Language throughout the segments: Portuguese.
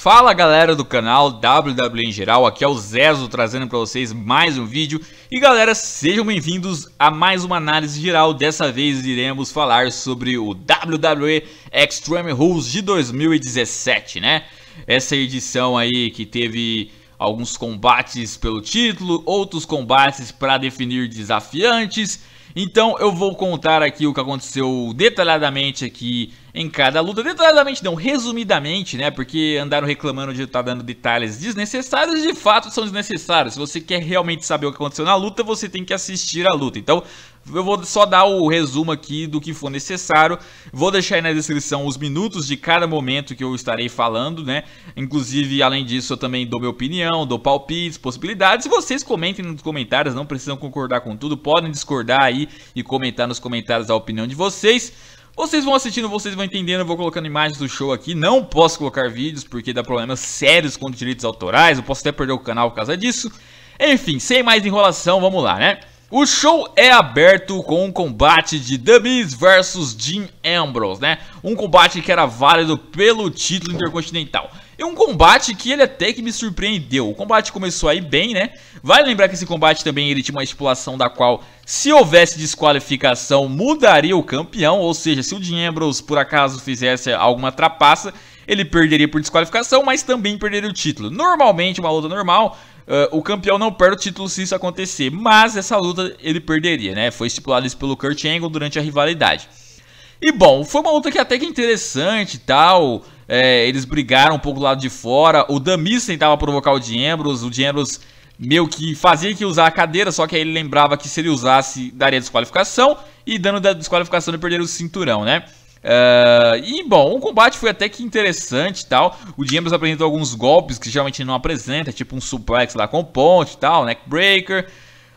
Fala galera do canal WW em geral, aqui é o Zezo trazendo para vocês mais um vídeo E galera, sejam bem-vindos a mais uma análise geral Dessa vez iremos falar sobre o WWE Extreme Rules de 2017, né? Essa edição aí que teve alguns combates pelo título, outros combates para definir desafiantes então eu vou contar aqui o que aconteceu detalhadamente aqui em cada luta. Detalhadamente não, resumidamente, né? Porque andaram reclamando de estar tá dando detalhes desnecessários e de fato são desnecessários. Se você quer realmente saber o que aconteceu na luta, você tem que assistir a luta. Então eu vou só dar o resumo aqui do que for necessário. Vou deixar aí na descrição os minutos de cada momento que eu estarei falando, né? Inclusive, além disso, eu também dou minha opinião, dou palpites, possibilidades. vocês comentem nos comentários, não precisam concordar com tudo, podem discordar aí e comentar nos comentários a opinião de vocês. Vocês vão assistindo, vocês vão entendendo, eu vou colocando imagens do show aqui. Não posso colocar vídeos porque dá problemas sérios com direitos autorais, eu posso até perder o canal por causa disso. Enfim, sem mais enrolação, vamos lá, né? O show é aberto com um combate de Dummies versus Jim Ambrose, né? Um combate que era válido pelo título intercontinental. E um combate que ele até que me surpreendeu. O combate começou aí bem, né? Vale lembrar que esse combate também ele tinha uma estipulação da qual, se houvesse desqualificação, mudaria o campeão. Ou seja, se o Jim Ambrose por acaso fizesse alguma trapaça, ele perderia por desqualificação, mas também perderia o título. Normalmente, uma luta normal, Uh, o campeão não perde o título se isso acontecer, mas essa luta ele perderia, né? Foi estipulado isso pelo Kurt Angle durante a rivalidade. E bom, foi uma luta que é até que interessante e tal. É, eles brigaram um pouco do lado de fora. O Damis tentava provocar o Diembros. O Diembros meio que fazia que usar a cadeira, só que aí ele lembrava que se ele usasse, daria desqualificação. E dando da desqualificação ele perderia o cinturão, né? Uh, e bom, o combate foi até que interessante e tal. O Diembras apresentou alguns golpes que geralmente não apresenta, tipo um suplex lá com ponte e tal, neckbreaker.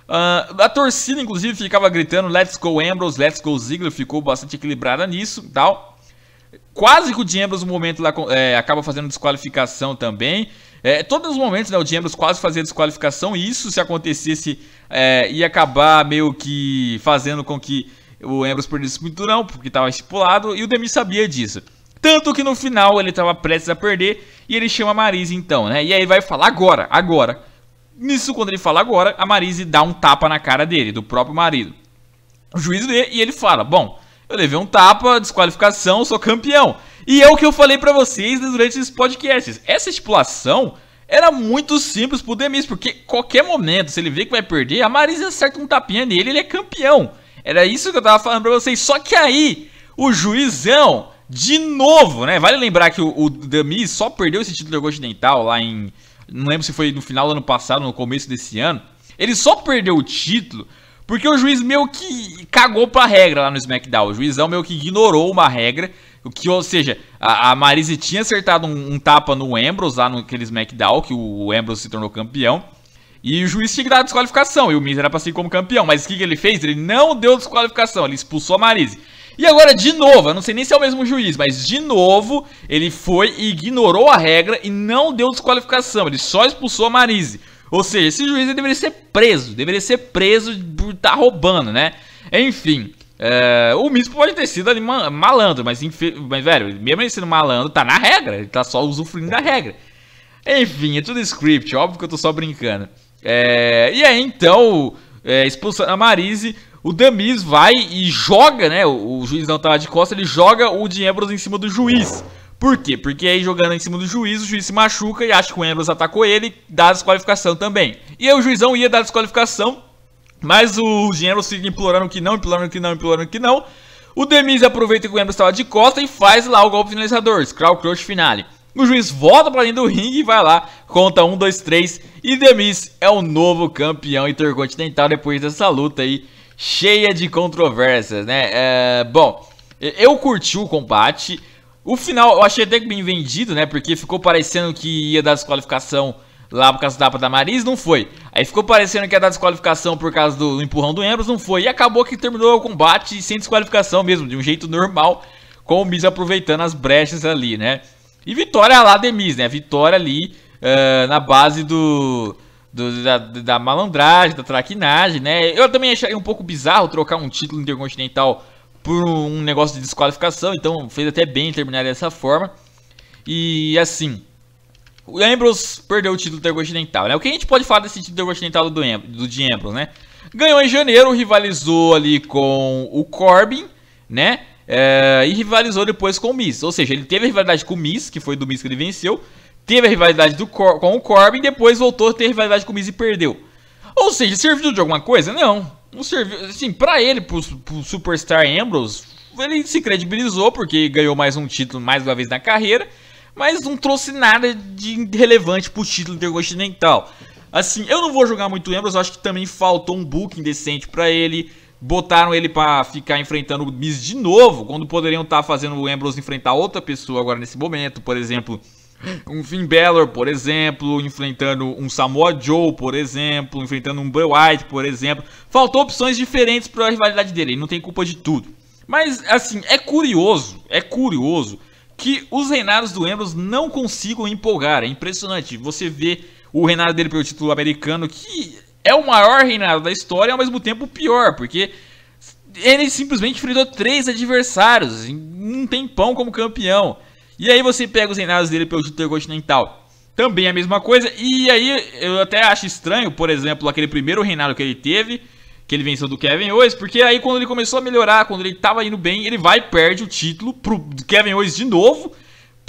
Uh, a torcida, inclusive, ficava gritando Let's go Ambrose, Let's go Ziggler, ficou bastante equilibrada nisso e tal. Quase que o Diembras no momento lá é, acaba fazendo desqualificação também. É, todos os momentos, né, o Diembras quase fazia desqualificação e isso, se acontecesse, é, ia acabar meio que fazendo com que o Ambrose perdeu esse cinturão porque estava estipulado e o Demi sabia disso. Tanto que no final ele estava prestes a perder e ele chama a Marise então, né? E aí vai falar agora, agora. Nisso, quando ele fala agora, a Marise dá um tapa na cara dele, do próprio marido. O juiz vê e ele fala: Bom, eu levei um tapa, desqualificação, sou campeão. E é o que eu falei para vocês durante esses podcasts. Essa estipulação era muito simples pro Demis, porque qualquer momento, se ele vê que vai perder, a Marise acerta um tapinha nele ele é campeão. Era isso que eu tava falando pra vocês. Só que aí, o juizão, de novo, né? Vale lembrar que o, o Dami só perdeu esse título de continental lá em. Não lembro se foi no final do ano passado, no começo desse ano. Ele só perdeu o título porque o juiz meio que cagou pra regra lá no SmackDown. O juizão meio que ignorou uma regra. O que, ou seja, a, a Marise tinha acertado um, um tapa no Ambrose lá no aquele SmackDown, que o, o Ambrose se tornou campeão. E o juiz tinha que dar desqualificação. E o Miz era pra ser como campeão. Mas o que, que ele fez? Ele não deu desqualificação. Ele expulsou a Marise. E agora, de novo, eu não sei nem se é o mesmo juiz, mas de novo, ele foi e ignorou a regra e não deu desqualificação. Ele só expulsou a Marise. Ou seja, esse juiz deveria ser preso. Deveria ser preso por estar tá roubando, né? Enfim. É, o Mispo pode ter sido ali malandro, mas, mas, velho, mesmo ele sendo malandro, tá na regra, ele tá só usufruindo da regra. Enfim, é tudo script, óbvio que eu tô só brincando. É, e aí é, então, é, expulsando a Marise, o Damis vai e joga, né? O, o juiz não tava tá de costa, ele joga o de em cima do juiz. Por quê? Porque aí jogando em cima do juiz, o juiz se machuca e acha que o Ambrose atacou ele, dá desqualificação também. E aí o juizão ia dar desqualificação, mas o Ambrose fica implorando que não, implorando que não, implorando que não. O Demise aproveita que o Ambrose estava de costa e faz lá o golpe finalizador, Scrawl Crush Finale. O juiz volta pra dentro do ringue e vai lá, conta 1, 2, 3 e Demis é o novo campeão intercontinental depois dessa luta aí cheia de controvérsias, né? É, bom, eu curti o combate. O final eu achei até bem vendido, né? Porque ficou parecendo que ia dar desqualificação lá por causa da tapa da Maris, não foi. Aí ficou parecendo que ia dar desqualificação por causa do empurrão do Ambrose, não foi. E acabou que terminou o combate sem desqualificação mesmo, de um jeito normal, com o Miz aproveitando as brechas ali, né? E vitória lá, Demis, né? Vitória ali uh, na base do, do da, da, malandragem, da traquinagem, né? Eu também achei um pouco bizarro trocar um título intercontinental por um negócio de desqualificação, então fez até bem terminar dessa forma. E assim, o Ambrose perdeu o título intercontinental, né? O que a gente pode falar desse título intercontinental do, Am do Ambrose, né? Ganhou em janeiro, rivalizou ali com o Corbin, né? É, e rivalizou depois com o Miz. Ou seja, ele teve a rivalidade com o Miz, que foi do Miz que ele venceu. Teve a rivalidade do Cor com o Corbin e depois voltou a ter a rivalidade com o Miz e perdeu. Ou seja, serviu de alguma coisa? Não. Não serviu. Assim, pra ele, pro, pro Superstar Ambrose, ele se credibilizou porque ganhou mais um título mais uma vez na carreira. Mas não trouxe nada de relevante pro título intercontinental. Assim, eu não vou jogar muito o Ambrose, acho que também faltou um booking decente para ele botaram ele para ficar enfrentando o Miz de novo, quando poderiam estar tá fazendo o Ambrose enfrentar outra pessoa agora nesse momento, por exemplo, um Finn Balor, por exemplo, enfrentando um Samoa Joe, por exemplo, enfrentando um Bray White, por exemplo. Faltou opções diferentes para a rivalidade dele, ele não tem culpa de tudo. Mas assim, é curioso, é curioso que os reinados do Ambrose não consigam empolgar, é impressionante. Você vê o reinado dele pelo título americano que é o maior reinado da história e ao mesmo tempo o pior, porque ele simplesmente enfrentou três adversários em assim, um tempão como campeão. E aí você pega os reinados dele pelo título continental. Também a mesma coisa. E aí eu até acho estranho, por exemplo, aquele primeiro reinado que ele teve, que ele venceu do Kevin Owens, porque aí quando ele começou a melhorar, quando ele estava indo bem, ele vai e perde o título pro Kevin Owens de novo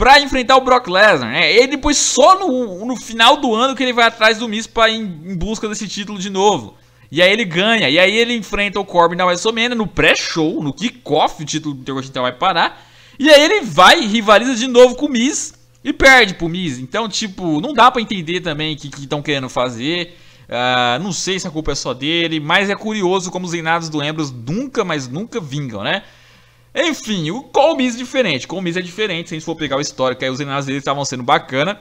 pra enfrentar o Brock Lesnar, né? E depois só no, no final do ano que ele vai atrás do Miz para em, em busca desse título de novo. E aí ele ganha. E aí ele enfrenta o Corbin na WrestleMania no pré-show, no kickoff, o título do Intercontinental vai parar. E aí ele vai rivaliza de novo com o Miz e perde pro Miz. Então, tipo, não dá para entender também o que estão que querendo fazer. Uh, não sei se a culpa é só dele, mas é curioso como os reinados do Ambrose nunca, mas nunca vingam, né? Enfim, o Colmis é diferente. Colmis é diferente. Se a gente for pegar o histórico, aí os reinados dele estavam sendo bacana.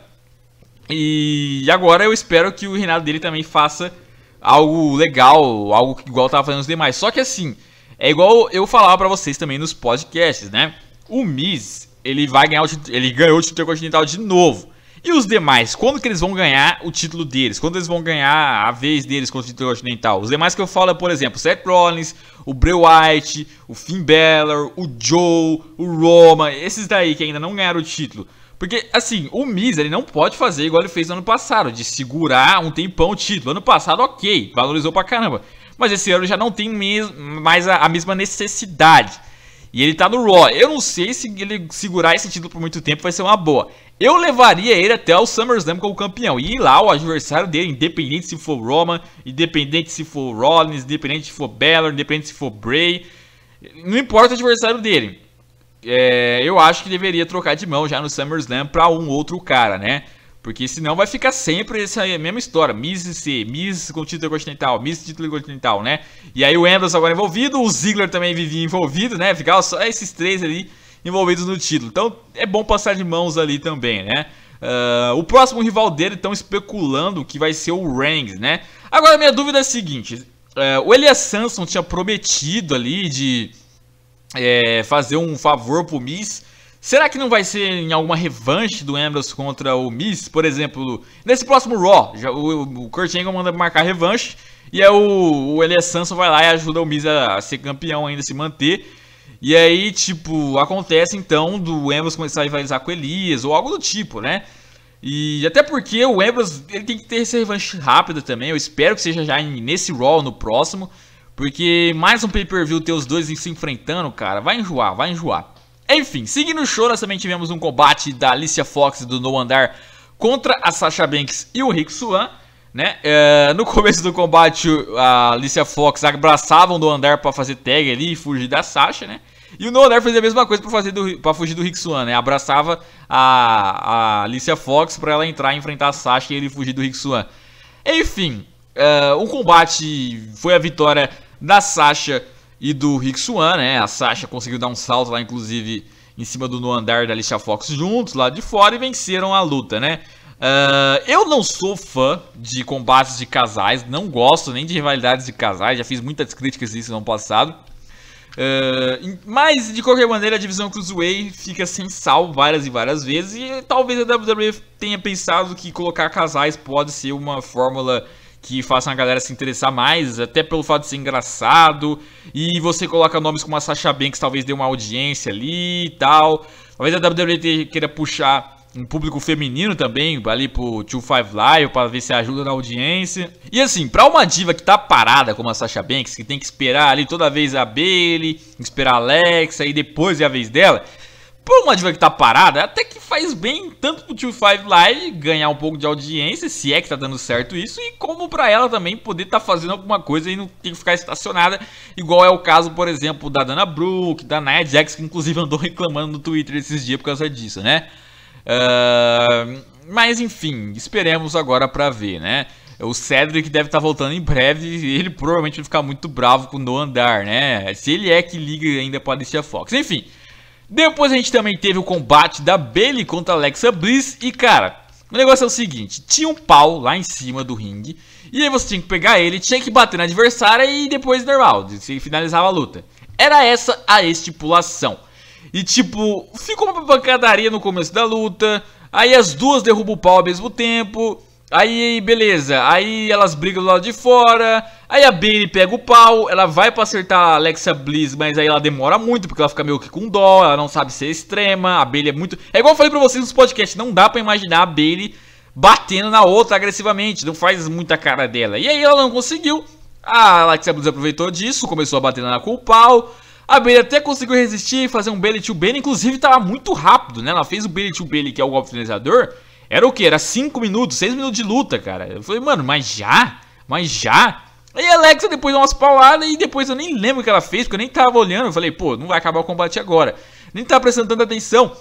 E agora eu espero que o reinado dele também faça algo legal, algo que igual tava fazendo os demais. Só que assim, é igual eu falava para vocês também nos podcasts, né? O Miz, ele vai ganhar o ele ganhou o título continental de novo. E os demais, quando que eles vão ganhar o título deles? Quando eles vão ganhar a vez deles com o título continental? Os demais que eu falo é, por exemplo, Seth Rollins, o Bray White, o Finn Balor, o Joe, o Roma, esses daí que ainda não ganharam o título. Porque, assim, o Miz, ele não pode fazer igual ele fez no ano passado, de segurar um tempão o título. Ano passado, ok, valorizou pra caramba. Mas esse ano já não tem mais a, a mesma necessidade. E ele tá no Raw. Eu não sei se ele segurar esse título por muito tempo vai ser uma boa. Eu levaria ele até o SummerSlam como campeão. E lá o adversário dele, independente se for Roman, independente se for Rollins, independente se for Balor, independente se for Bray, não importa o adversário dele. É, eu acho que deveria trocar de mão já no SummerSlam para um outro cara, né? Porque senão vai ficar sempre essa mesma história. Miz e C, Miz com título continental, Miz título continental, né? E aí o Ambrose agora envolvido, o Ziggler também vivia envolvido, né? Ficava só esses três ali envolvidos no título. Então é bom passar de mãos ali também, né? Uh, o próximo rival dele estão especulando que vai ser o Rangs, né? Agora minha dúvida é a seguinte: uh, o Elias Samson tinha prometido ali de é, fazer um favor pro Miss. Será que não vai ser em alguma revanche do Ambrose contra o Miss? Por exemplo, nesse próximo Raw, já, o, o Kurt Angle manda marcar revanche. E aí o, o Elias Samson vai lá e ajuda o Miz a, a ser campeão ainda, se manter. E aí, tipo, acontece então do Embros começar a rivalizar com Elias ou algo do tipo, né? E até porque o Embros ele tem que ter esse revanche rápido também. Eu espero que seja já nesse Raw no próximo. Porque mais um pay-per-view ter os dois se enfrentando, cara, vai enjoar, vai enjoar. Enfim, seguindo o show, nós também tivemos um combate da Alicia Fox do No Andar contra a Sasha Banks e o Rick Swan. Né? É, no começo do combate, a Alicia Fox abraçava o No Andar para fazer tag ali e fugir da Sasha, né? E o Noner fazia a mesma coisa para fazer do, pra fugir do Rick Swan, né? Abraçava a, a Alicia Fox para ela entrar e enfrentar a Sasha e ele fugir do Rick Swan. Enfim, uh, o combate foi a vitória da Sasha e do Rick Swan, né? A Sasha conseguiu dar um salto lá, inclusive, em cima do Noandar e da Alicia Fox juntos lá de fora e venceram a luta, né? Uh, eu não sou fã de combates de casais, não gosto nem de rivalidades de casais, já fiz muitas críticas disso no ano passado. Eh, mas, de qualquer maneira, a divisão Cruiserweight fica sem sal várias e várias vezes. E talvez a WWE tenha pensado que colocar casais pode ser uma fórmula que faça a galera se interessar mais, até pelo fato de ser engraçado. E você coloca nomes como a Sasha Banks, talvez dê uma audiência ali e tal. Talvez a WWE queira puxar um público feminino também, ali pro Tio Five Live, para ver se ajuda na audiência. E assim, pra uma diva que tá parada como a Sasha Banks, que tem que esperar ali toda vez a Bailey, esperar a Alexa e depois é a vez dela, por uma diva que tá parada, até que faz bem tanto pro Tio Five Live ganhar um pouco de audiência, se é que tá dando certo isso, e como para ela também poder tá fazendo alguma coisa e não ter que ficar estacionada, igual é o caso, por exemplo, da Dana Brooke, da Nia Jax, que inclusive andou reclamando no Twitter esses dias por causa disso, né? Uh, mas enfim, esperemos agora para ver, né? O Cedric deve estar tá voltando em breve e ele provavelmente vai ficar muito bravo com o No Andar, né? Se ele é que liga ainda para a Fox. Enfim, depois a gente também teve o combate da Bailey contra Alexa Bliss e, cara, o negócio é o seguinte, tinha um pau lá em cima do ringue e aí você tinha que pegar ele, tinha que bater na adversária e depois normal, se finalizava a luta. Era essa a estipulação. E tipo, ficou uma pancadaria no começo da luta. Aí as duas derrubam o pau ao mesmo tempo. Aí, beleza. Aí elas brigam do lado de fora. Aí a Bailey pega o pau. Ela vai pra acertar a Alexa Bliss, mas aí ela demora muito, porque ela fica meio que com dó. Ela não sabe ser extrema. A Bailey é muito. É igual eu falei pra vocês nos podcasts: não dá pra imaginar a Bailey batendo na outra agressivamente. Não faz muita cara dela. E aí ela não conseguiu. A Alexa Bliss aproveitou disso, começou a bater na com o pau. A Bailey até conseguiu resistir e fazer um Bailey to Bailey, inclusive estava muito rápido, né? Ela fez o Bailey to Bailey, que é o golpe finalizador, era o quê? Era 5 minutos, 6 minutos de luta, cara. Eu falei, mano, mas já? Mas já? Aí a Alexa depois deu umas pauladas e depois eu nem lembro o que ela fez, porque eu nem tava olhando. Eu falei, pô, não vai acabar o combate agora. Nem tava tá prestando tanta atenção.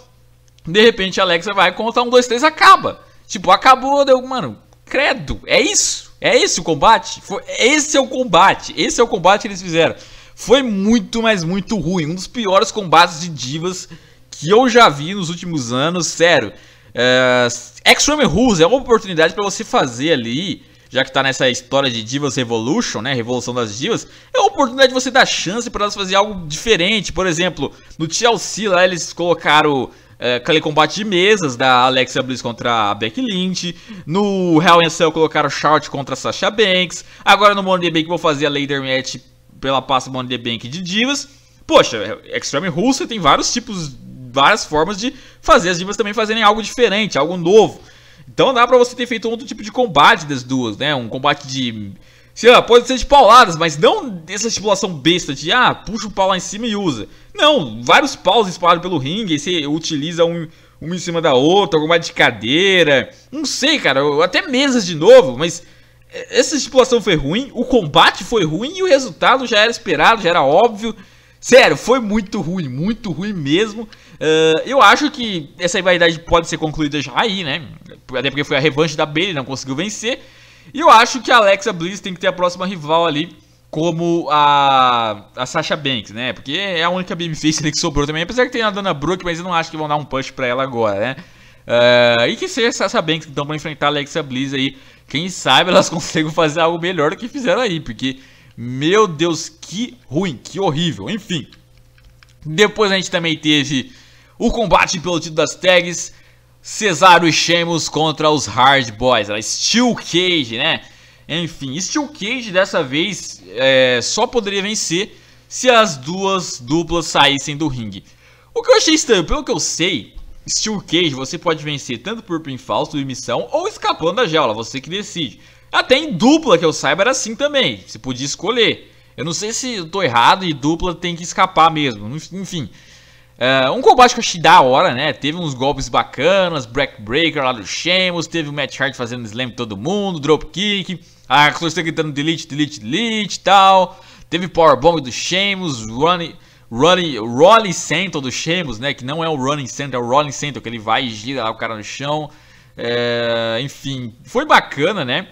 De repente a Alexa vai contar um, dois, três, acaba. Tipo, acabou, deu, mano, credo, é isso. É esse o combate? Foi, esse é o combate. Esse é o combate que eles fizeram. Foi muito, mas muito ruim. Um dos piores combates de divas que eu já vi nos últimos anos, sério. É, Extreme Rules é uma oportunidade para você fazer ali, já que tá nessa história de Divas Revolution, né, Revolução das Divas, é uma oportunidade de você dar chance para elas fazer algo diferente. Por exemplo, no TLC lá eles colocaram é, aquele combate de mesas da Alexa Bliss contra a Becky Lynch. No Hell in Cell colocaram Charlotte contra Sasha Banks. Agora no Money Bank vou fazer a Later Match pela pasta Money the Bank de divas. Poxa, é, é Extreme Rules tem vários tipos, várias formas de fazer as divas também fazerem algo diferente, algo novo. Então dá pra você ter feito outro tipo de combate das duas, né? Um combate de. Sei lá, pode ser de pauladas, mas não dessa estipulação besta de ah, puxa o pau lá em cima e usa. Não, vários paus espalhados pelo ringue, e você utiliza um, um em cima da outra, alguma de cadeira. Não sei, cara, até mesas de novo, mas essa estipulação foi ruim, o combate foi ruim e o resultado já era esperado, já era óbvio. Sério, foi muito ruim, muito ruim mesmo. Uh, eu acho que essa rivalidade pode ser concluída já aí, né? Até porque foi a revanche da Bailey, não conseguiu vencer. E eu acho que a Alexa Bliss tem que ter a próxima rival ali, como a, a Sasha Banks, né? Porque é a única babyface que sobrou também. Apesar que tem a Dana Brooke, mas eu não acho que vão dar um punch pra ela agora, né? Uh, e que seja Sasha Banks, estão para enfrentar a Alexa Bliss aí. Quem sabe elas conseguem fazer algo melhor do que fizeram aí, porque, meu Deus, que ruim, que horrível. Enfim, depois a gente também teve o combate pelo título das tags. Cesaro e Sheamus contra os Hard Boys. Ela Steel Cage, né? Enfim, Steel Cage dessa vez é, só poderia vencer se as duas duplas saíssem do ringue. O que eu achei estranho, pelo que eu sei, Steel Cage você pode vencer tanto por pinfall, submissão ou escapando da jaula, você que decide. Até em dupla que eu saiba era assim também, você podia escolher. Eu não sei se eu tô errado e dupla tem que escapar mesmo, enfim. Uh, um combate que eu achei da hora, né? Teve uns golpes bacanas, Black Breaker lá do Sheamus, teve o Matt Hart fazendo slam todo mundo, dropkick, a Axel tá gritando delete, delete, delete e tal. Teve Powerbomb do Sheamus, Running running, rolling center do Sheamus, né? Que não é o running center, é o rolling center, que ele vai e gira lá o cara no chão. É, enfim, foi bacana, né?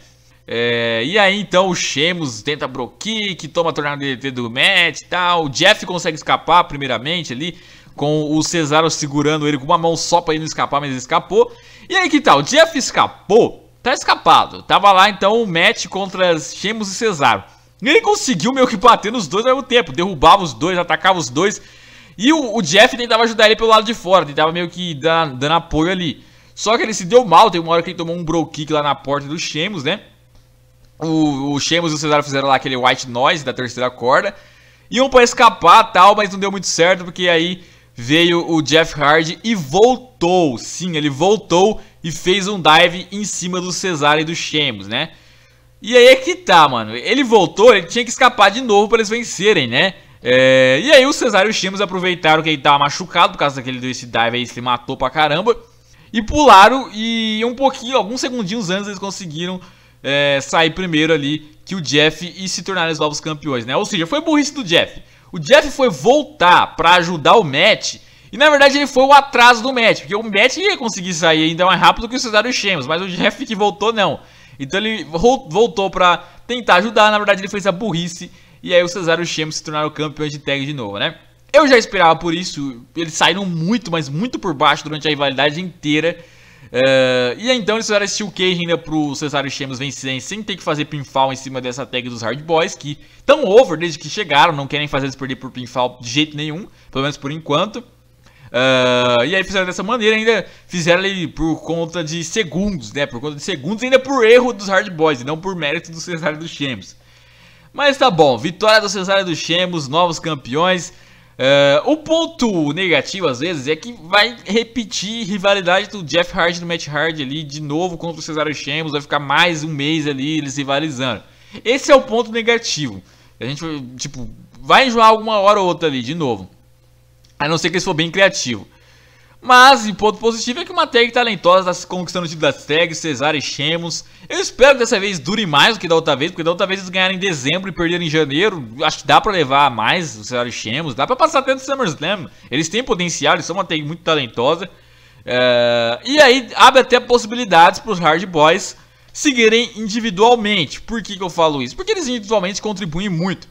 É, e aí então o Sheamus tenta que toma a tornada DDT do Matt e tal. O Jeff consegue escapar primeiramente ali, com o Cesaro segurando ele com uma mão só pra ele não escapar, mas ele escapou. E aí que tal? O Jeff escapou, tá escapado. Tava lá então o match contra Sheamus e Cesaro. Ele conseguiu meio que bater nos dois ao mesmo tempo. Derrubava os dois, atacava os dois. E o, o Jeff tentava ajudar ele pelo lado de fora. Tentava meio que dando, dando apoio ali. Só que ele se deu mal. Tem uma hora que ele tomou um bro kick lá na porta do Sheamus, né? O, o Sheamus e o Cesaro fizeram lá aquele white noise da terceira corda. Iam pra escapar tal, mas não deu muito certo. Porque aí veio o Jeff Hardy e voltou. Sim, ele voltou e fez um dive em cima do Cesaro e do Sheamus, né? E aí é que tá, mano. Ele voltou, ele tinha que escapar de novo para eles vencerem, né? É... E aí o Cesário e o Chimos aproveitaram que ele tava machucado por causa daquele Dust Dive aí, se matou pra caramba. E pularam e um pouquinho, alguns segundinhos antes eles conseguiram é, sair primeiro ali que o Jeff e se tornarem os novos campeões, né? Ou seja, foi burrice do Jeff. O Jeff foi voltar para ajudar o Matt e na verdade ele foi o atraso do Matt, porque o Matt ia conseguir sair ainda mais rápido que o Cesário e o Sheamus, mas o Jeff que voltou não. Então ele voltou para tentar ajudar, na verdade ele fez a burrice e aí o Cesaro Shemos se tornaram campeões de tag de novo, né? Eu já esperava por isso, eles saíram muito, mas muito por baixo durante a rivalidade inteira. Uh, e então eles fizeram esse Steel Cage ainda pro Cesaro Sheamus vencerem sem ter que fazer pinfall em cima dessa tag dos Hard Boys que tão over desde que chegaram, não querem fazer eles perder por pinfall de jeito nenhum, pelo menos por enquanto. Uh, e aí fizeram dessa maneira, ainda fizeram ali por conta de segundos, né? Por conta de segundos, ainda por erro dos Hard Boys, e não por mérito do Cesário dos Chemos. Mas tá bom, vitória do Cesário dos Chemos, novos campeões. Uh, o ponto negativo às vezes é que vai repetir rivalidade do Jeff Hardy do Matt Hardy ali de novo contra o Cesário Chemos, vai ficar mais um mês ali eles rivalizando. Esse é o ponto negativo. A gente, tipo, vai enjoar alguma hora ou outra ali de novo. A não ser que ele for bem criativo. Mas, em ponto positivo é que uma tag talentosa está se conquistando o título das tags, Cesar e Sheamus. Eu espero que dessa vez dure mais do que da outra vez, porque da outra vez eles ganharam em dezembro e perderam em janeiro. Acho que dá para levar mais o Cesar e Sheamus, dá para passar até do SummerSlam. Eles têm potencial, eles são uma tag muito talentosa. Eh, e aí abre até possibilidades para os Hard Boys seguirem individualmente. Por que, que eu falo isso? Porque eles individualmente contribuem muito.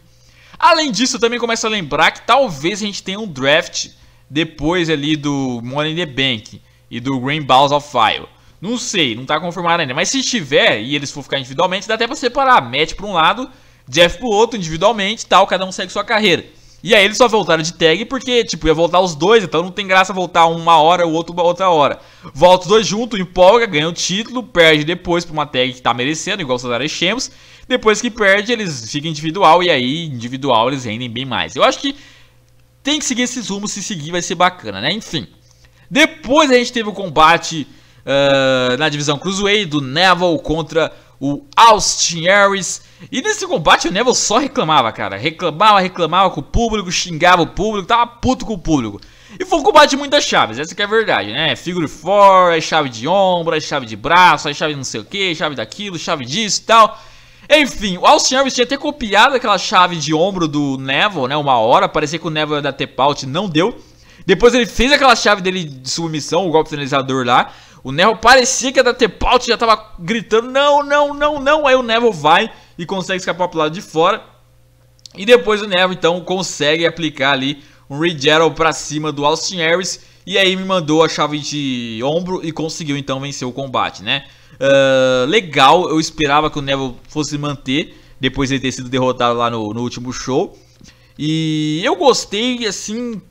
Além disso, também começa a lembrar que talvez a gente tenha um draft depois ali do Money in the Bank e do Green Balls of Fire. Não sei, não está confirmado ainda, mas se tiver e eles for ficar individualmente, dá até para separar, Matt para um lado, Jeff pro outro individualmente, tal, cada um segue sua carreira. E aí eles só voltaram de tag porque, tipo, ia voltar os dois, então não tem graça voltar uma hora, o outro outra hora. Volta os dois juntos, empolga, ganha o título, perde depois pra uma tag que tá merecendo, igual o Cesaro Chemos. Depois que perde, eles ficam individual e aí individual eles rendem bem mais. Eu acho que tem que seguir esses rumos, se seguir vai ser bacana, né? Enfim. Depois a gente teve o combate uh, na divisão Cruiserweight do Neville contra o Austin Aries. E nesse combate o Neville só reclamava, cara. Reclamava, reclamava com o público, xingava o público, tava puto com o público. E foi um combate de muitas chaves, essa que é a verdade, né? Figure 4, é chave de ombro, é chave de braço, é chave não sei o que, chave daquilo, chave disso e tal. Enfim, o Austin Harris tinha até copiado aquela chave de ombro do Neville, né? Uma hora, parecia que o Neville ia dar tap-out, não deu. Depois ele fez aquela chave dele de submissão, o golpe finalizador lá. O Neville parecia que ia dar tap-out, já tava gritando, não, não, não, não. Aí o Neville vai e consegue escapar pro lado de fora. E depois o Neville, então, consegue aplicar ali um regeral pra cima do Austin Harris. E aí me mandou a chave de ombro e conseguiu, então, vencer o combate, né? uh, legal. Eu esperava que o Neville fosse manter depois de ter sido derrotado lá no, no último show. E eu gostei, assim,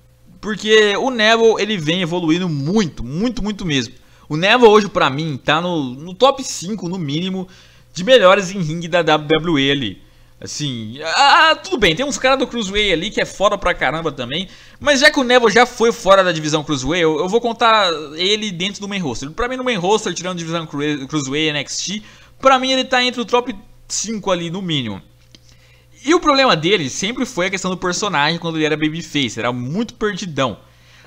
porque o Neville ele vem evoluindo muito, muito, muito mesmo. O Neville hoje, para mim, tá no, no top 5, no mínimo, de melhores em ringue da WWE ali. Assim, ah, tudo bem, tem uns caras do Cruiserweight ali que é foda pra caramba também. Mas já que o Neville já foi fora da divisão Cruiserweight, eu, eu vou contar ele dentro do main roster. Pra mim, no main roster, tirando a divisão Cruiserweight e NXT, pra mim ele tá entre o top 5 ali, no mínimo. E o problema dele sempre foi a questão do personagem quando ele era babyface, era muito perdidão.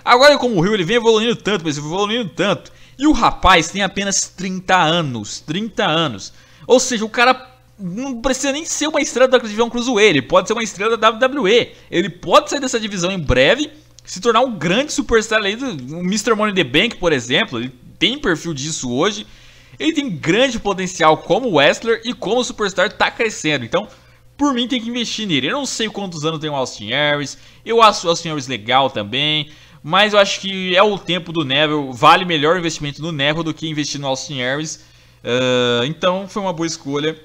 Agora, como o Rio, ele vem evoluindo tanto, mas evoluindo tanto. E o rapaz tem apenas 30 anos, 30 anos. Ou seja, o cara não precisa nem ser uma estrela da divisão Cruzeiro, ele pode ser uma estrela da WWE. Ele pode sair dessa divisão em breve, se tornar um grande superstar ali, um Mr. Money the Bank, por exemplo, ele tem perfil disso hoje. Ele tem grande potencial como wrestler e como superstar está crescendo. Então, por mim tem que investir nele. Eu não sei quantos anos tem o Austin Harris. Eu acho o Austin Harris legal também. Mas eu acho que é o tempo do Neville. Vale melhor investimento no Neville do que investir no Austin Harris. Uh, ah, então foi uma boa escolha.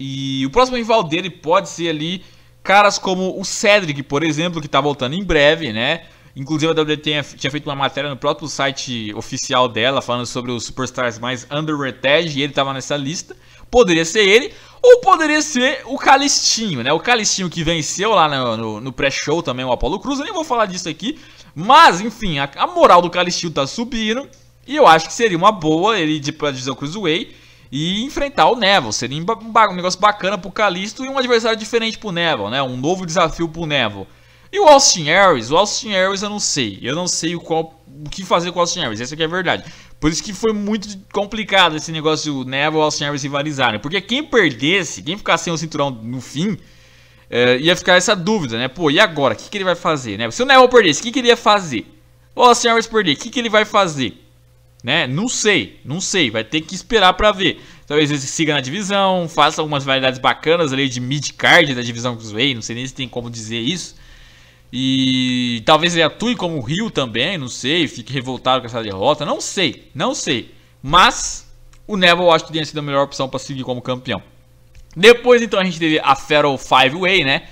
E o próximo rival dele pode ser ali caras como o Cedric, por exemplo, que está voltando em breve, né? Inclusive a WWE tinha, tinha, feito uma matéria no próprio site oficial dela falando sobre os superstars mais underrated e ele estava nessa lista. Poderia ser ele ou poderia ser o Calistinho, né? O Calistinho que venceu lá no, no, no pré-show também o Apollo Cruz, eu nem vou falar disso aqui. Mas, enfim, a, a moral do Calistinho tá subindo e eu acho que seria uma boa ele ir pra o Cruiserweight e enfrentar o Neville. Seria um negócio bacana pro Calisto e um adversário diferente pro Neville, né? Um novo desafio pro Neville. E o Austin Harris? O Austin Harris eu não sei. Eu não sei o, qual, o que fazer com o Austin Harris. Essa aqui é a verdade. Por isso que foi muito complicado esse negócio do Neville e o Austin Harris rivalizarem. Porque quem perdesse, quem ficasse sem o cinturão no fim, é, ia ficar essa dúvida, né? Pô, e agora? O que, que ele vai fazer, né? Se o Neville perdesse, o que, que ele ia fazer? O Austin Harris perder, o que, que ele vai fazer? né? Não sei, não sei, vai ter que esperar para ver. Talvez ele siga na divisão, faça algumas variedades bacanas ali de mid-card da divisão que veio, não sei nem se tem como dizer isso. E talvez ele atue como o Rio também, não sei, fique revoltado com essa derrota, não sei, não sei. Mas o Neville eu acho que tinha sido a melhor opção para seguir como campeão. Depois então a gente teve a Feral Five Way, né?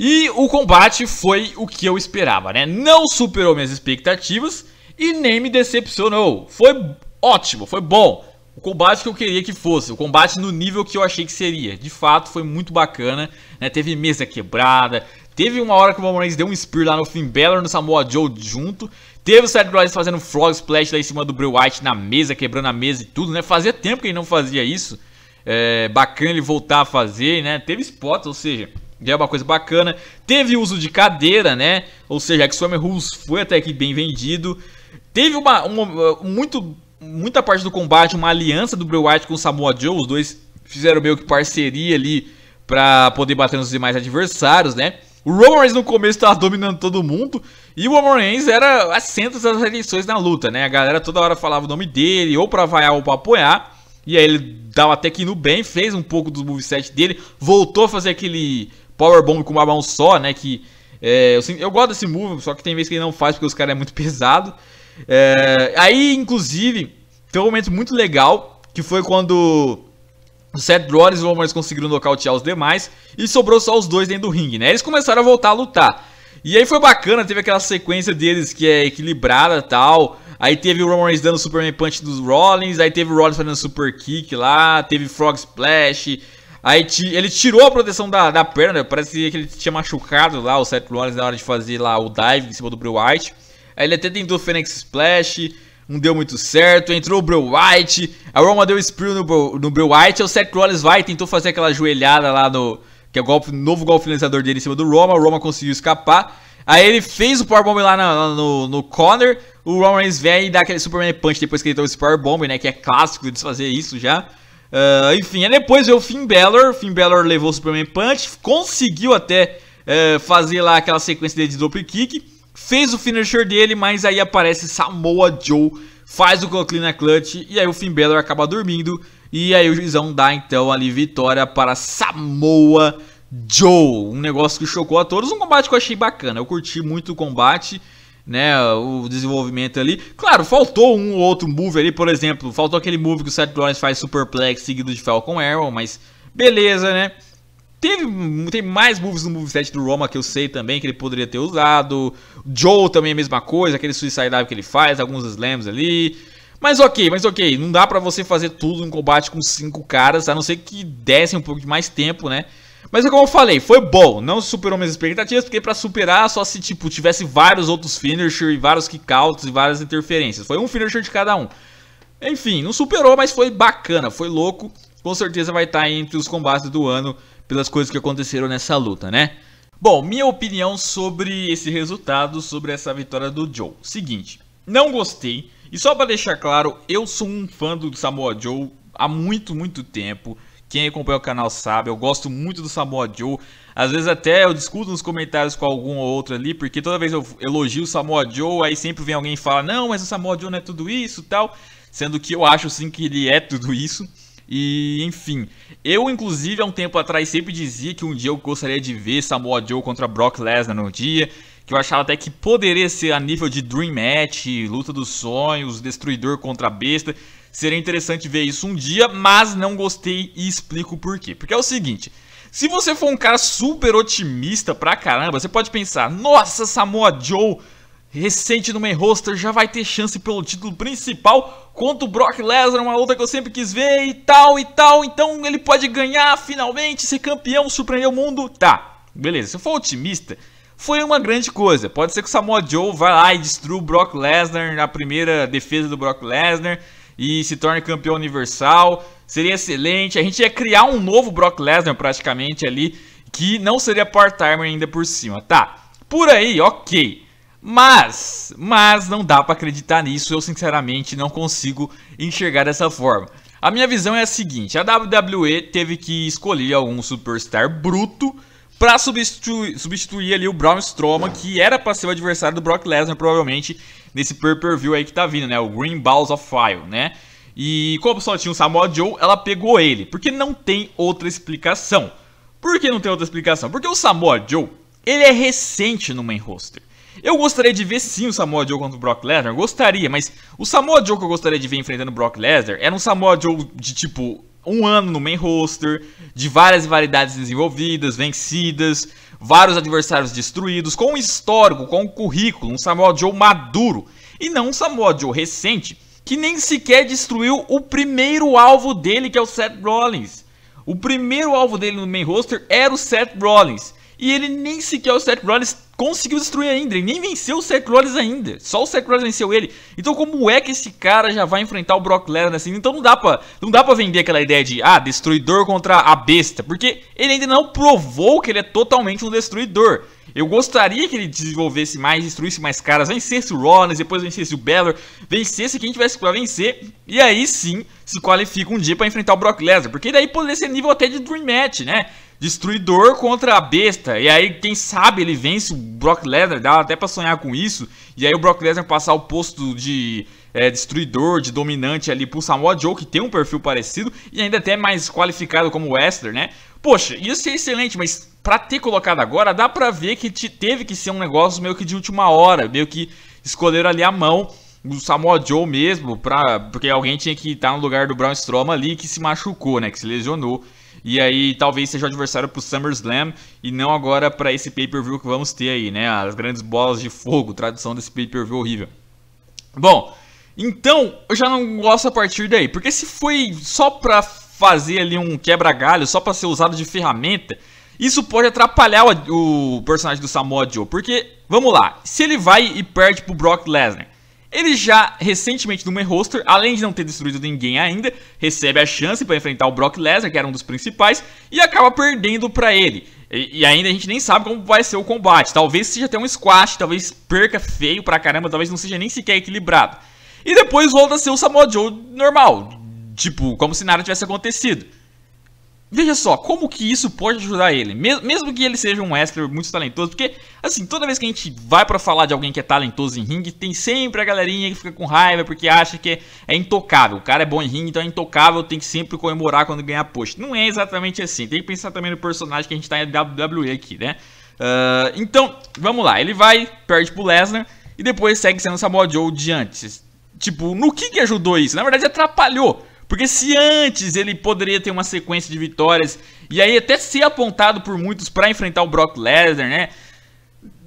E o combate foi o que eu esperava, né? Não superou minhas expectativas e nem me decepcionou. Foi ótimo, foi bom. O combate que eu queria que fosse, o combate no nível que eu achei que seria. De fato, foi muito bacana. Né? Teve mesa quebrada, teve uma hora que o Roman Reigns deu um spear lá no Finn Balor no Samoa Joe junto. Teve o Seth Rollins fazendo frog splash lá em cima do Bray White na mesa, quebrando a mesa e tudo, né? Fazia tempo que ele não fazia isso. É, bacana ele voltar a fazer, né? Teve spots, ou seja, é uma coisa bacana. Teve uso de cadeira, né? Ou seja, X-Summer Rules foi até aqui bem vendido. Teve uma, uma eh, muito, muita parte do combate, uma aliança do Bray White com o Samoa Joe. Os dois fizeram meio que parceria ali para poder bater nos demais adversários, né? O Roman Reigns no começo tava dominando todo mundo. E o Roman Reigns era assento das eleições na luta, né? A galera toda hora falava o nome dele, ou pra vaiar ou pra apoiar. E aí ele dava até que no bem, fez um pouco do moveset dele, voltou a fazer aquele powerbomb com uma mão só, né? Que é, eu, eu, gosto desse move, só que tem vezes que ele não faz porque os caras é muito pesado. É, aí, inclusive, tem um momento muito legal, que foi quando o Seth Rollins e o Roman conseguiram nocautear os demais, e sobrou só os dois dentro do ringue, né? Eles começaram a voltar a lutar. E aí foi bacana, teve aquela sequência deles que é equilibrada tal. Aí teve o Roman Reigns dando Superman Punch dos Rollins, aí teve o Rollins fazendo Super Kick lá, teve Frog Splash. Aí ele tirou a proteção da, da perna, né? parece que ele tinha machucado lá o Seth Rollins na hora de fazer lá o dive em cima do Bray White. Aí ele até tentou o Fênix Splash, não deu muito certo. Entrou o Bro White, a Roma deu Spill no no Bro White. Aí o Seth Rollins vai, tentou fazer aquela joelhada lá no. Que é o golpe, novo golpe finalizador dele em cima do Roma. O Roma conseguiu escapar. Aí ele fez o Powerbomb lá no, no, no Connor. O Roman Reigns vem e dá aquele Superman Punch depois que ele deu esse Powerbomb, né? Que é clássico de fazer isso já. Uh, enfim, aí depois veio o Finn Balor. Finn Balor levou o Superman Punch. Conseguiu até uh, fazer lá aquela sequência dele de Dope Kick fez o finisher dele, mas aí aparece Samoa Joe, faz o Clean na clutch e aí o Finn Balor acaba dormindo e aí o juizão dá então ali vitória para Samoa Joe. Um negócio que chocou a todos, um combate que eu achei bacana, eu curti muito o combate. Né, o desenvolvimento ali. Claro, faltou um ou outro move ali, por exemplo, faltou aquele move que o Seth Rollins faz superplex seguido de Falcon Arrow, mas beleza, né? Teve, tem mais moves no moveset do Roma que eu sei também que ele poderia ter usado. Joe também é a mesma coisa, aquele suicide que ele faz, alguns slams ali. Mas ok, mas ok, não dá pra você fazer tudo em combate com cinco caras, a não ser que dessem um pouco de mais tempo, né? Mas é como eu falei, foi bom, não superou minhas expectativas, porque pra superar só se, tipo, tivesse vários outros finishers e vários kickouts e várias interferências. Foi um finisher de cada um. Enfim, não superou, mas foi bacana, foi louco. Com certeza vai estar tá entre os combates do ano pelas coisas que aconteceram nessa luta, né? Bom, minha opinião sobre esse resultado, sobre essa vitória do Joe. Seguinte, não gostei. E só para deixar claro, eu sou um fã do Samoa Joe há muito, muito tempo. Quem acompanha o canal sabe, eu gosto muito do Samoa Joe. Às vezes até eu discuto nos comentários com algum ou outro ali, porque toda vez eu elogio o Samoa Joe, aí sempre vem alguém e fala, não, mas o Samoa Joe não é tudo isso tal. Sendo que eu acho sim que ele é tudo isso. E, enfim, eu inclusive há um tempo atrás sempre dizia que um dia eu gostaria de ver Samoa Joe contra Brock Lesnar no dia, que eu achava até que poderia ser a nível de Dream Match, Luta dos Sonhos, Destruidor contra Besta. Seria interessante ver isso um dia, mas não gostei e explico por quê. Porque é o seguinte, se você for um cara super otimista pra caramba, você pode pensar, nossa, Samoa Joe recente no main roster, já vai ter chance pelo título principal contra o Brock Lesnar, uma luta que eu sempre quis ver e tal e tal, então ele pode ganhar finalmente, ser campeão, surpreender o mundo, tá, beleza, se eu for otimista, foi uma grande coisa, pode ser que o Samoa Joe vá lá e destrua o Brock Lesnar na primeira defesa do Brock Lesnar e se torne campeão universal, seria excelente, a gente ia criar um novo Brock Lesnar praticamente ali, que não seria part-timer ainda por cima, tá, por aí, ok, mas, mas não dá para acreditar nisso, eu sinceramente não consigo enxergar dessa forma. A minha visão é a seguinte, a WWE teve que escolher algum superstar bruto para substituir, substituir, ali o Braun Strowman, que era para ser o adversário do Brock Lesnar provavelmente nesse pay-per-view aí que tá vindo, né, o Green Balls of Fire, né? E como só tinha o Samoa Joe, ela pegou ele, porque não tem outra explicação. Por que não tem outra explicação? Porque o Samoa Joe, ele é recente no main roster. Eu gostaria de ver sim o Samoa Joe contra o Brock Lesnar, gostaria, mas o Samoa Joe que eu gostaria de ver enfrentando o Brock Lesnar era um Samoa Joe de tipo um ano no main roster, de várias variedades desenvolvidas, vencidas, vários adversários destruídos, com um histórico, com um currículo, um Samoa Joe maduro e não um Samoa Joe recente que nem sequer destruiu o primeiro alvo dele, que é o Seth Rollins. O primeiro alvo dele no main roster era o Seth Rollins. E ele nem sequer o Seth Rollins conseguiu destruir ainda. Ele nem venceu o Seth Rollins ainda. Só o Seth Rollins venceu ele. Então como é que esse cara já vai enfrentar o Brock Lesnar assim? Então não dá pra, não dá pra vender aquela ideia de, ah, destruidor contra a besta. Porque ele ainda não provou que ele é totalmente um destruidor. Eu gostaria que ele desenvolvesse mais, destruísse mais caras, vencesse o Rollins, depois vencesse o Balor, vencesse quem tivesse pra vencer, e aí sim se qualifica um dia para enfrentar o Brock Lesnar, porque daí poderia ser nível até de Dream Match, né? Destruidor contra a besta. E aí, quem sabe, ele vence o Brock Lesnar. Dá até pra sonhar com isso. E aí o Brock Lesnar passar o posto de é, destruidor, de dominante ali pro Samoa Joe, que tem um perfil parecido. E ainda até mais qualificado como wrestler, né? Poxa, isso é excelente, mas pra ter colocado agora, dá pra ver que te, teve que ser um negócio meio que de última hora. Meio que escolheram ali a mão o Samoa Joe mesmo, pra, porque alguém tinha que estar tá no lugar do Braun Strowman ali que se machucou, né? Que se lesionou. E aí talvez seja o adversário pro SummerSlam e não agora para esse pay-per-view que vamos ter aí, né? As grandes bolas de fogo, tradução desse pay-per-view horrível. Bom, então eu já não gosto a partir daí, porque se foi só pra fazer ali um quebra-galho, só pra ser usado de ferramenta, isso pode atrapalhar o, o personagem do Samoa Joe, porque, vamos lá, se ele vai e perde pro Brock Lesnar, ele já, recentemente no roster, além de não ter destruído ninguém ainda, recebe a chance para enfrentar o Brock Lesnar, que era um dos principais, e acaba perdendo para ele. E, e, ainda a gente nem sabe como vai ser o combate. Talvez seja até um squash, talvez perca feio pra caramba, talvez não seja nem sequer equilibrado. E depois volta a ser o Samoa Joe normal, tipo, como se nada tivesse acontecido. Veja só, como que isso pode ajudar ele, mesmo que ele seja um wrestler muito talentoso, porque, assim, toda vez que a gente vai para falar de alguém que é talentoso em ringue, tem sempre a galerinha que fica com raiva porque acha que é intocável, o cara é bom em ringue, então é intocável, tem que sempre comemorar quando ganhar post. Não é exatamente assim, tem que pensar também no personagem que a gente tá em WWE aqui, né? Uh, então, vamos lá, ele vai, perde pro Lesnar e depois segue sendo Samoa Joe de antes. Tipo, no que que ajudou isso? Na verdade, atrapalhou porque se antes ele poderia ter uma sequência de vitórias e aí até ser apontado por muitos para enfrentar o Brock Lesnar, né?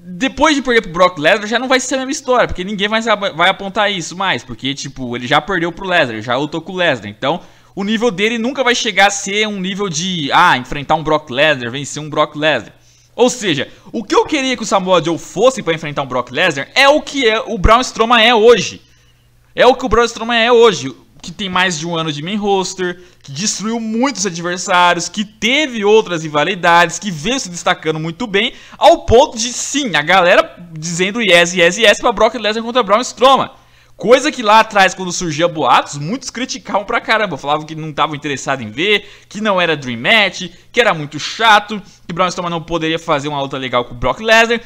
Depois de perder pro Brock Lesnar já não vai ser a mesma história, porque ninguém mais vai apontar isso mais, porque tipo, ele já perdeu pro Lesnar, já lutou com o Lesnar. Então, o nível dele nunca vai chegar a ser um nível de, ah, enfrentar um Brock Lesnar, vencer um Brock Lesnar. Ou seja, o que eu queria que o Samoa Joe fosse para enfrentar um Brock Lesnar é o que é, o Braun Strowman é hoje. É o que o Braun Strowman é hoje que tem mais de um ano de main roster, que destruiu muitos adversários, que teve outras rivalidades, que veio se destacando muito bem, ao ponto de sim, a galera dizendo yes, yes, yes para Brock Lesnar contra Braun Strowman. Coisa que lá atrás, quando surgia boatos, muitos criticavam pra caramba. Falavam que não estavam interessados em ver, que não era Dream Match, que era muito chato, que Braun Strowman não poderia fazer uma luta legal com o Brock Lesnar.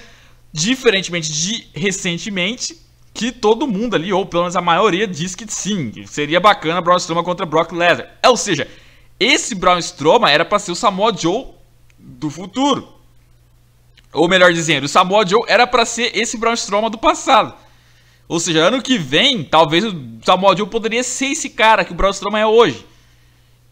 Diferentemente de recentemente, que todo mundo ali, ou pelo menos a maioria, diz que sim, seria bacana Braun Strowman contra Brock Lesnar. É, ou seja, esse Braun Strowman era para ser o Samoa Joe do futuro. Ou melhor dizendo, o Samoa Joe era para ser esse Braun Strowman do passado. Ou seja, ano que vem, talvez o Samoa Joe poderia ser esse cara que o Braun Strowman é hoje.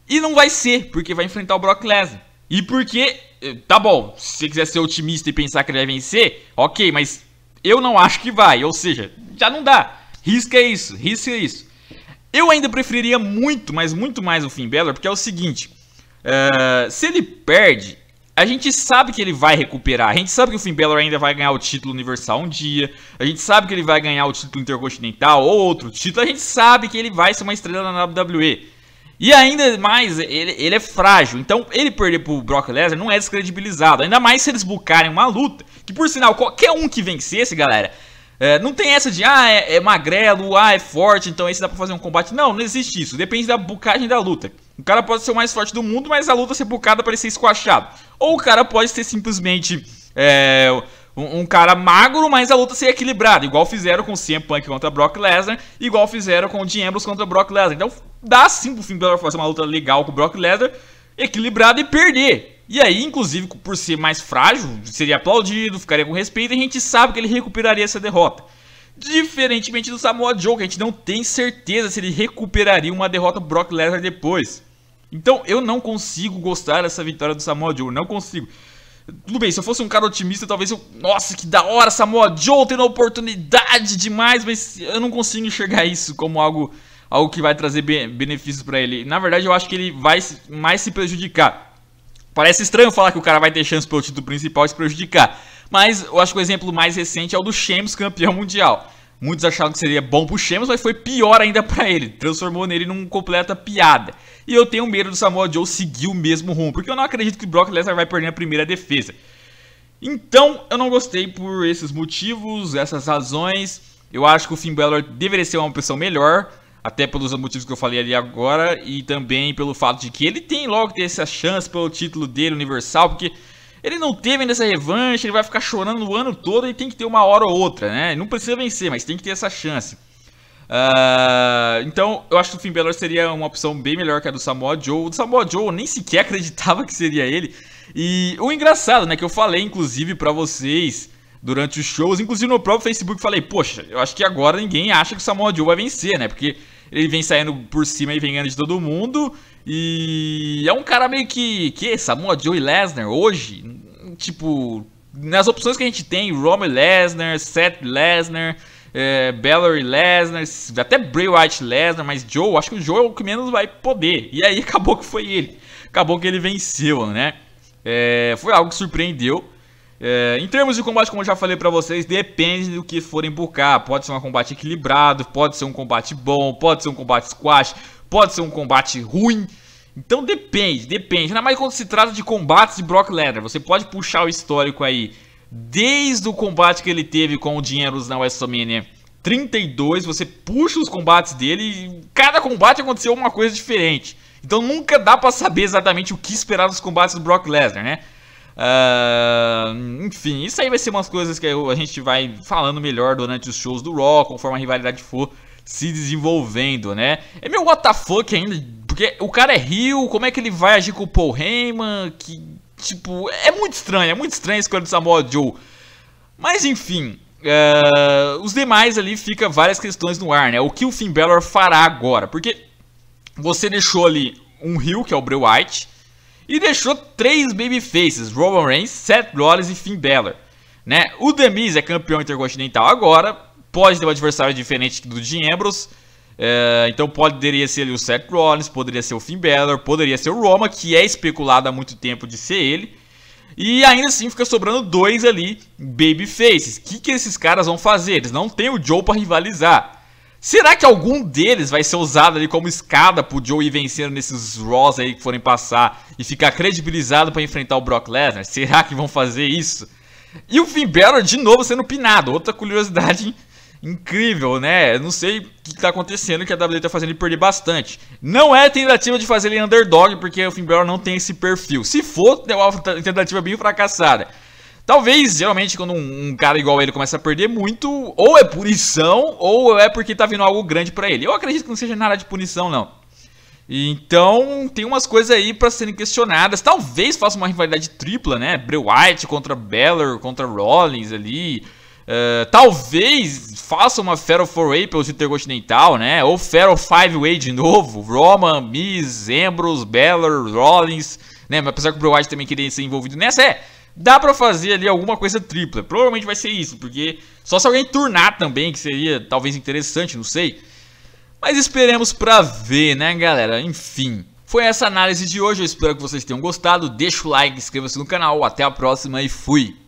E não vai ser, porque vai enfrentar o Brock Lesnar. E porque, eh, tá bom, se você quiser ser otimista e pensar que ele vai vencer, ok, mas eu não acho que vai, ou seja, já não dá. Risca é isso, risca é isso. Eu ainda preferiria muito, mas muito mais o Finn Balor, porque é o seguinte: uh, se ele perde, a gente sabe que ele vai recuperar. A gente sabe que o Finn Balor ainda vai ganhar o título universal um dia. A gente sabe que ele vai ganhar o título intercontinental ou outro título. A gente sabe que ele vai ser uma estrela na WWE. E ainda mais, ele, ele é frágil. Então, ele perder pro Brock Lesnar não é descredibilizado. Ainda mais se eles bucarem uma luta. Que, por sinal, qualquer um que vencesse, galera... É, não tem essa de, ah, é, é, magrelo, ah, é forte, então esse dá pra fazer um combate. Não, não existe isso. Depende da bucagem da luta. O cara pode ser o mais forte do mundo, mas a luta ser bucada parece ele ser esquachado. Ou o cara pode ser simplesmente... É, um, um, cara magro, mas a luta seria equilibrada, igual fizeram com o CM Punk contra Brock Lesnar, igual fizeram com o Dean Ambrose contra Brock Lesnar. Então dá sim pro Finn Balor fazer uma luta legal com o Brock Lesnar, equilibrada e perder. E aí, inclusive, por ser mais frágil, seria aplaudido, ficaria com respeito e a gente sabe que ele recuperaria essa derrota. Diferentemente do Samoa Joe, que a gente não tem certeza se ele recuperaria uma derrota Brock Lesnar depois. Então eu não consigo gostar dessa vitória do Samoa Joe, não consigo. Tudo bem, se eu fosse um cara otimista, talvez eu. Nossa, que da hora, Samoa Joe tendo a oportunidade demais, mas eu não consigo enxergar isso como algo, algo que vai trazer benefícios para ele. Na verdade, eu acho que ele vai mais se prejudicar. Parece estranho falar que o cara vai ter chance pelo título principal e se prejudicar. Mas eu acho que o exemplo mais recente é o do Sheamus campeão mundial. Muitos acharam que seria bom pro Sheamus, mas foi pior ainda para ele. Transformou nele numa completa piada. E eu tenho medo do Samoa Joe seguir o mesmo rumo, porque eu não acredito que Brock Lesnar vai perder a primeira defesa. Então, eu não gostei por esses motivos, essas razões. Eu acho que o Finn Balor deveria ser uma opção melhor, até pelos motivos que eu falei ali agora, e também pelo fato de que ele tem logo ter essa chance pelo título dele universal, porque ele não teve ainda essa revanche, ele vai ficar chorando o ano todo e tem que ter uma hora ou outra, né? Não precisa vencer, mas tem que ter essa chance. Uh, então, eu acho que o Finn Balor seria uma opção bem melhor que a do Samoa Joe. O do Samoa Joe eu nem sequer acreditava que seria ele. E o engraçado, né, que eu falei inclusive para vocês durante os shows, inclusive no próprio Facebook, falei: "Poxa, eu acho que agora ninguém acha que o Samoa Joe vai vencer, né? Porque ele vem saindo por cima e vem ganhando de todo mundo. E é um cara meio que que Samoa Joe e Lesnar hoje, tipo, nas opções que a gente tem, Roman Lesnar, Seth Lesnar, é, Bellary Lesnar, até Bray Wyatt Lesnar, mas Joe, acho que o Joe é o que menos vai poder. E aí acabou que foi ele. Acabou que ele venceu, né? É, foi algo que surpreendeu. É, em termos de combate, como eu já falei para vocês, depende do que forem buscar. Pode ser um combate equilibrado, pode ser um combate bom, pode ser um combate squash, pode ser um combate ruim. Então depende, depende. Ainda mais quando se trata de combates de Brock Lesnar. Você pode puxar o histórico aí desde o combate que ele teve com o Dinheiros na WrestleMania 32, você puxa os combates dele e cada combate aconteceu uma coisa diferente. Então nunca dá para saber exatamente o que esperar dos combates do Brock Lesnar, né? Uh, enfim, isso aí vai ser umas coisas que a gente vai falando melhor durante os shows do Raw, conforme a rivalidade for se desenvolvendo, né? É meu WTF ainda, porque o cara é Rio, como é que ele vai agir com o Paul Heyman? Que, Tipo, é muito estranho, é muito estranho a escolha do Samoa Joe. Mas enfim, uh, os demais ali fica várias questões no ar, né? O que o Finn Balor fará agora? Porque você deixou ali um Rio, que é o Bray White, e deixou três babyfaces, Roman Reigns, Seth Rollins e Finn Balor. Né? O The Miz é campeão intercontinental agora, pode ter um adversário diferente do Jim Ambrose, é, então poderia ser o Seth Rollins, poderia ser o Finn Balor, poderia ser o Roma, que é especulado há muito tempo de ser ele. E ainda assim fica sobrando dois ali, babyfaces. O que, que esses caras vão fazer? Eles não têm o Joe para rivalizar. Será que algum deles vai ser usado ali como escada pro Joe ir vencendo nesses Raws aí que forem passar e ficar credibilizado para enfrentar o Brock Lesnar? Será que vão fazer isso? E o Finn Balor de novo sendo pinado, outra curiosidade incrível, né? Eu não sei o que está acontecendo que a WWE está fazendo ele perder bastante. Não é tentativa de fazer ele underdog, porque o Finn Balor não tem esse perfil. Se for, é uma tentativa bem fracassada. Talvez, geralmente, quando um, um, cara igual ele começa a perder muito, ou é punição, ou é porque tá vindo algo grande para ele. Eu acredito que não seja nada de punição, não. Então, tem umas coisas aí para serem questionadas. Talvez faça uma rivalidade tripla, né? Bray White contra Balor, contra Rollins ali. Uh, talvez faça uma Fatal 4-Way pelo Intercontinental, né? Ou Fatal 5-Way de novo. Roman, Miz, Ambrose, Balor, Rollins, né? Mas apesar que o Bray Wyatt também queria ser envolvido nessa, é... Dá pra fazer ali alguma coisa tripla. Provavelmente vai ser isso, porque... Só se alguém turnar também, que seria talvez interessante, não sei. Mas esperemos pra ver, né, galera? Enfim... Foi essa análise de hoje, eu espero que vocês tenham gostado. Deixa o like, inscreva-se no canal, até a próxima e fui!